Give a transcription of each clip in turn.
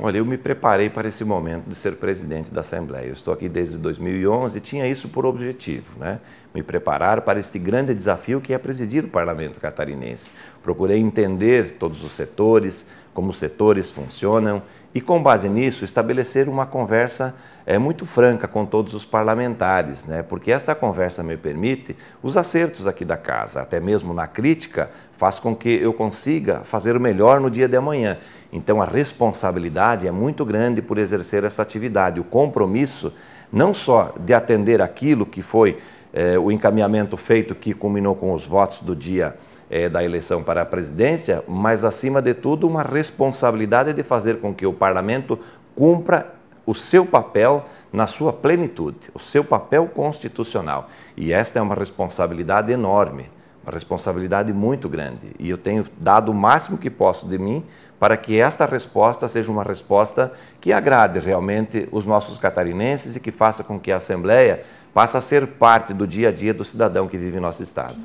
Olha, eu me preparei para esse momento de ser presidente da Assembleia. Eu estou aqui desde 2011 e tinha isso por objetivo, né? Me preparar para este grande desafio que é presidir o Parlamento catarinense. Procurei entender todos os setores, como os setores funcionam, e, com base nisso, estabelecer uma conversa é, muito franca com todos os parlamentares, né? porque esta conversa me permite os acertos aqui da casa, até mesmo na crítica, faz com que eu consiga fazer o melhor no dia de amanhã. Então, a responsabilidade é muito grande por exercer essa atividade, o compromisso não só de atender aquilo que foi é, o encaminhamento feito que culminou com os votos do dia é, da eleição para a presidência, mas, acima de tudo, uma responsabilidade de fazer com que o parlamento cumpra o seu papel na sua plenitude, o seu papel constitucional. E esta é uma responsabilidade enorme, uma responsabilidade muito grande. E eu tenho dado o máximo que posso de mim para que esta resposta seja uma resposta que agrade realmente os nossos catarinenses e que faça com que a Assembleia passe a ser parte do dia a dia do cidadão que vive em nosso Estado.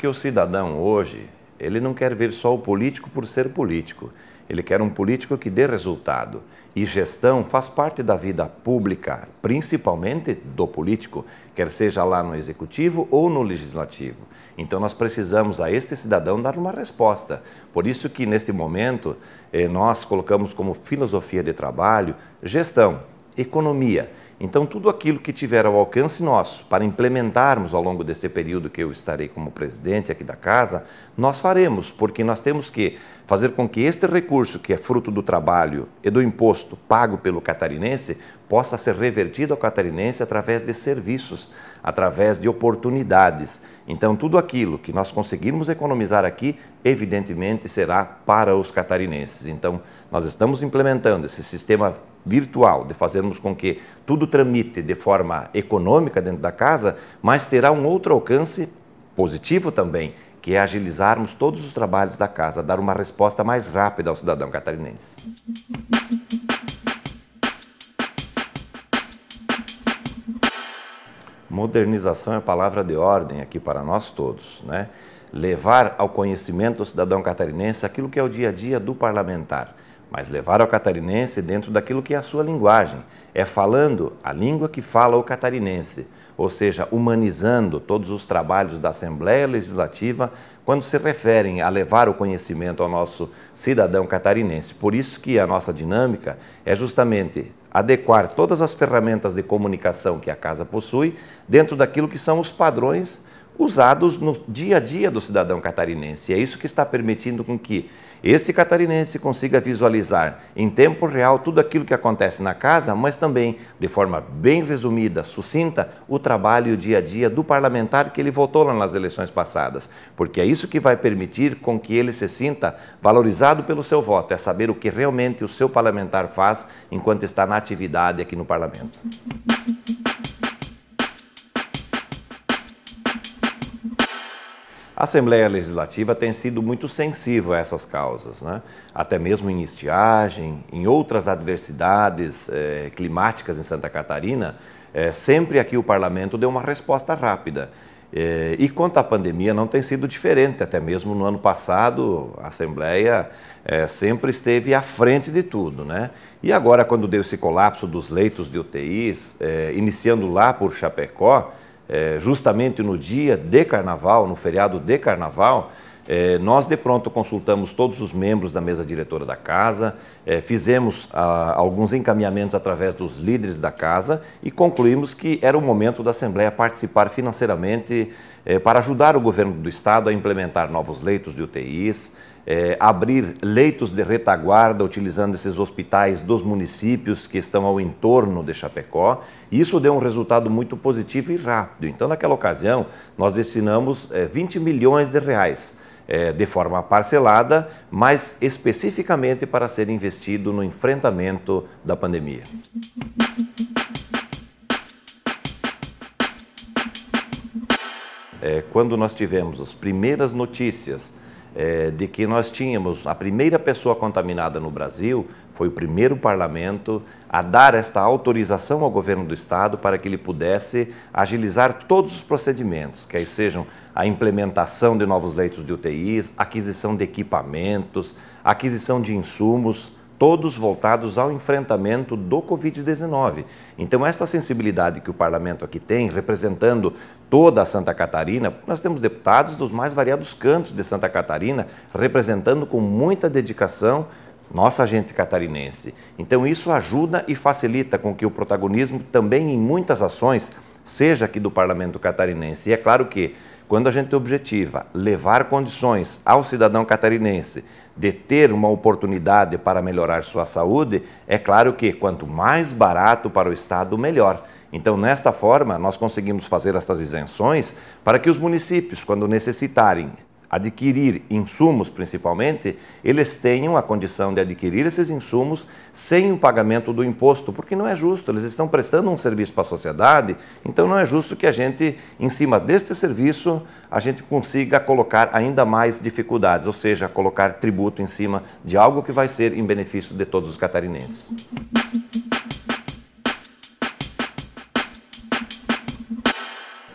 que o cidadão hoje, ele não quer ver só o político por ser político. Ele quer um político que dê resultado. E gestão faz parte da vida pública, principalmente do político, quer seja lá no executivo ou no legislativo. Então nós precisamos a este cidadão dar uma resposta. Por isso que neste momento eh, nós colocamos como filosofia de trabalho gestão economia. Então, tudo aquilo que tiver ao alcance nosso para implementarmos ao longo desse período que eu estarei como presidente aqui da casa, nós faremos, porque nós temos que fazer com que este recurso, que é fruto do trabalho e do imposto pago pelo catarinense, possa ser revertido ao catarinense através de serviços, através de oportunidades. Então, tudo aquilo que nós conseguirmos economizar aqui, evidentemente será para os catarinenses. Então, nós estamos implementando esse sistema virtual, de fazermos com que tudo tramite de forma econômica dentro da casa, mas terá um outro alcance positivo também, que é agilizarmos todos os trabalhos da casa, dar uma resposta mais rápida ao cidadão catarinense. Modernização é palavra de ordem aqui para nós todos, né? Levar ao conhecimento do cidadão catarinense aquilo que é o dia a dia do parlamentar mas levar ao catarinense dentro daquilo que é a sua linguagem. É falando a língua que fala o catarinense, ou seja, humanizando todos os trabalhos da Assembleia Legislativa quando se referem a levar o conhecimento ao nosso cidadão catarinense. Por isso que a nossa dinâmica é justamente adequar todas as ferramentas de comunicação que a casa possui dentro daquilo que são os padrões usados no dia a dia do cidadão catarinense. E é isso que está permitindo com que este catarinense consiga visualizar em tempo real tudo aquilo que acontece na casa, mas também, de forma bem resumida, sucinta, o trabalho e o dia a dia do parlamentar que ele votou lá nas eleições passadas. Porque é isso que vai permitir com que ele se sinta valorizado pelo seu voto, é saber o que realmente o seu parlamentar faz enquanto está na atividade aqui no parlamento. A Assembleia Legislativa tem sido muito sensível a essas causas, né? até mesmo em estiagem, em outras adversidades eh, climáticas em Santa Catarina, eh, sempre aqui o parlamento deu uma resposta rápida. Eh, e quanto à pandemia, não tem sido diferente, até mesmo no ano passado, a Assembleia sempre esteve à frente de tudo. Né? E agora, quando deu esse colapso dos leitos de UTIs, iniciando lá por Chapecó, é, justamente no dia de carnaval, no feriado de carnaval, é, nós de pronto consultamos todos os membros da mesa diretora da casa, é, fizemos a, ah, alguns encaminhamentos através dos líderes da casa e concluímos que era o momento da Assembleia participar financeiramente é, para ajudar o governo do estado a implementar novos leitos de UTIs, é, eh, abrir leitos de retaguarda utilizando esses hospitais dos municípios que estão ao entorno de Chapecó. Isso deu um resultado muito positivo e rápido. Então, naquela ocasião, nós destinamos é, eh, 20 milhões de reais é, de forma parcelada, mas especificamente para ser investido no enfrentamento da pandemia. é, quando nós tivemos as primeiras notícias é, de que nós tínhamos a primeira pessoa contaminada no Brasil, foi o primeiro parlamento a dar esta autorização ao governo do estado para que ele pudesse agilizar todos os procedimentos, que aí sejam a implementação de novos leitos de UTIs, aquisição de equipamentos, aquisição de insumos todos voltados ao enfrentamento do Covid-19. Então, esta sensibilidade que o parlamento aqui tem, representando toda a Santa Catarina, nós temos deputados dos mais variados cantos de Santa Catarina, representando com muita dedicação nossa gente catarinense. Então, isso ajuda e facilita com que o protagonismo também em muitas ações seja aqui do parlamento catarinense. E é claro que quando a gente objetiva levar condições ao cidadão catarinense de ter uma oportunidade para melhorar sua saúde, é claro que quanto mais barato para o Estado, melhor. Então, nesta forma, nós conseguimos fazer estas isenções para que os municípios, quando necessitarem adquirir insumos principalmente, eles tenham a condição de adquirir esses insumos sem o pagamento do imposto, porque não é justo, eles estão prestando um serviço para a sociedade, então não é justo que a gente, em cima deste serviço, a gente consiga colocar ainda mais dificuldades, ou seja, colocar tributo em cima de algo que vai ser em benefício de todos os catarinenses.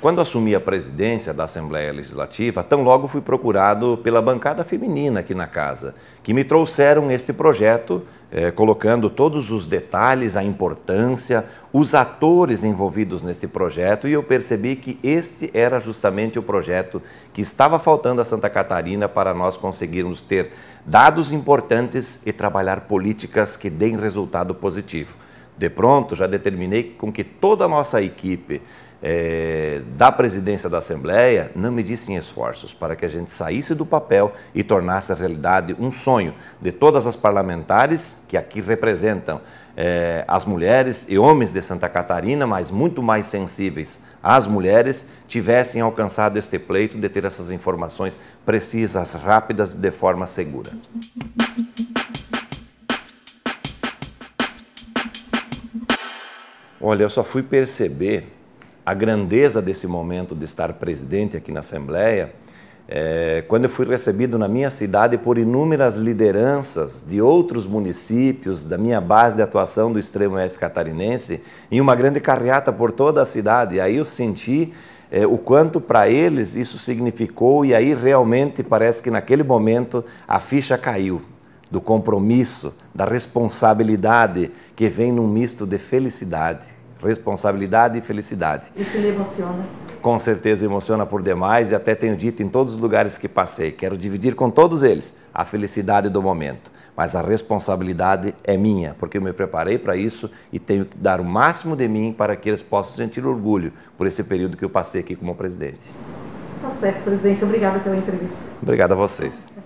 Quando assumi a presidência da Assembleia Legislativa, tão logo fui procurado pela bancada feminina aqui na casa, que me trouxeram este projeto, eh, colocando todos os detalhes, a importância, os atores envolvidos neste projeto, e eu percebi que este era justamente o projeto que estava faltando a Santa Catarina para nós conseguirmos ter dados importantes e trabalhar políticas que deem resultado positivo. De pronto, já determinei com que toda a nossa equipe é, da presidência da Assembleia não me dissem esforços para que a gente saísse do papel e tornasse a realidade um sonho de todas as parlamentares que aqui representam é, as mulheres e homens de Santa Catarina, mas muito mais sensíveis às mulheres, tivessem alcançado este pleito de ter essas informações precisas, rápidas e de forma segura. Olha, eu só fui perceber a grandeza desse momento de estar presidente aqui na Assembleia, é, quando eu fui recebido na minha cidade por inúmeras lideranças de outros municípios, da minha base de atuação do extremo oeste catarinense, em uma grande carreata por toda a cidade. aí eu senti é, o quanto para eles isso significou, e aí realmente parece que naquele momento a ficha caiu do compromisso, da responsabilidade que vem num misto de felicidade responsabilidade e felicidade. Isso lhe emociona? Com certeza emociona por demais e até tenho dito em todos os lugares que passei, quero dividir com todos eles a felicidade do momento. Mas a responsabilidade é minha, porque eu me preparei para isso e tenho que dar o máximo de mim para que eles possam sentir orgulho por esse período que eu passei aqui como presidente. Tá certo, presidente. Obrigada pela entrevista. Obrigado a vocês.